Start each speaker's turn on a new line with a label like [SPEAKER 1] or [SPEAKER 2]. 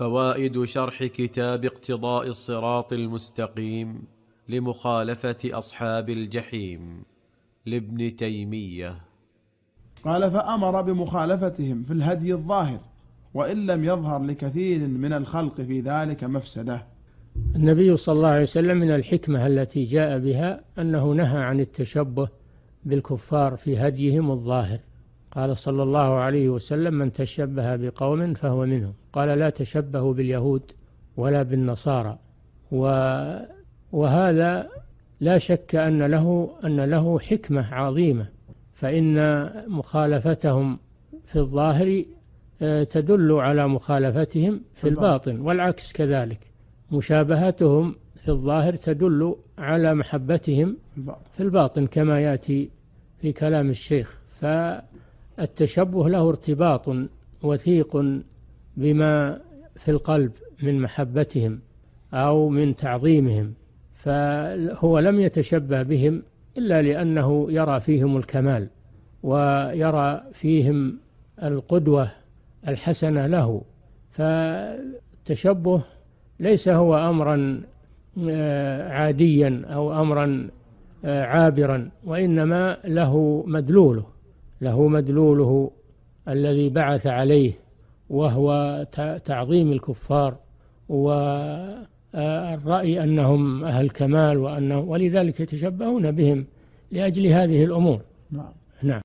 [SPEAKER 1] فوائد شرح كتاب اقتضاء الصراط المستقيم لمخالفه اصحاب الجحيم لابن تيميه قال فامر بمخالفتهم في الهدي الظاهر وان لم يظهر لكثير من الخلق في ذلك مفسده
[SPEAKER 2] النبي صلى الله عليه وسلم من الحكمه التي جاء بها انه نهى عن التشبه بالكفار في هديهم الظاهر قال صلى الله عليه وسلم من تشبه بقوم فهو منهم قال لا تشبهوا باليهود ولا بالنصارى و وهذا لا شك أن له أن له حكمة عظيمة فإن مخالفتهم في الظاهر آه، تدل على مخالفتهم في الباطن والعكس كذلك مشابهتهم في الظاهر تدل على محبتهم في الباطن كما يأتي في كلام الشيخ ف التشبه له ارتباط وثيق بما في القلب من محبتهم أو من تعظيمهم فهو لم يتشبه بهم إلا لأنه يرى فيهم الكمال ويرى فيهم القدوة الحسنة له فالتشبه ليس هو أمرا آه، عاديا أو أمرا آه، عابرا وإنما له مدلوله له مدلوله الذي بعث عليه وهو تعظيم الكفار والرأي أنهم أهل كمال وأنه ولذلك يتشبهون بهم لأجل هذه الأمور
[SPEAKER 1] نعم